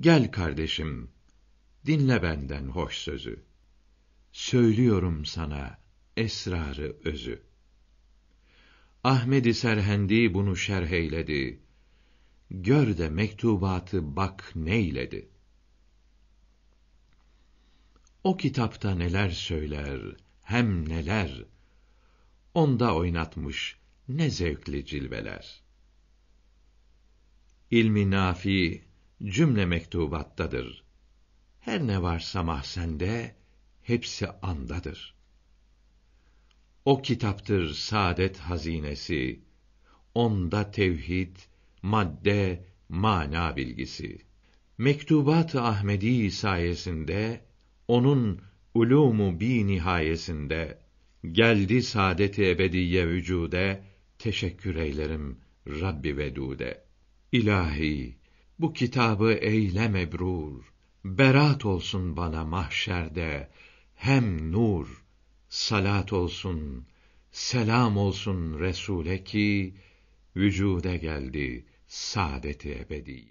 Gel kardeşim, dinle benden hoş sözü. Söylüyorum sana esrarı özü. Ahmedi Serhendi bunu şerheyledi. Gör de mektubatı bak neyledi. O kitapta neler söyler, hem neler. Onda oynatmış ne zevkli cilveler. İlmi nafi cümle mektubattadır. Her ne varsa mahsende, hepsi andadır. O kitaptır saadet hazinesi, onda tevhid, madde, mana bilgisi. Mektubat-ı Ahmedi sayesinde, onun ulumu bi nihayesinde, geldi saadet-i ebediye vücude, teşekkür eylerim Rabbi vedude. İlahi, bu kitabı eyle mebrur. Berat olsun bana mahşerde hem nur, salat olsun, selam olsun Resul'e ki vücuda geldi saadet ebedi.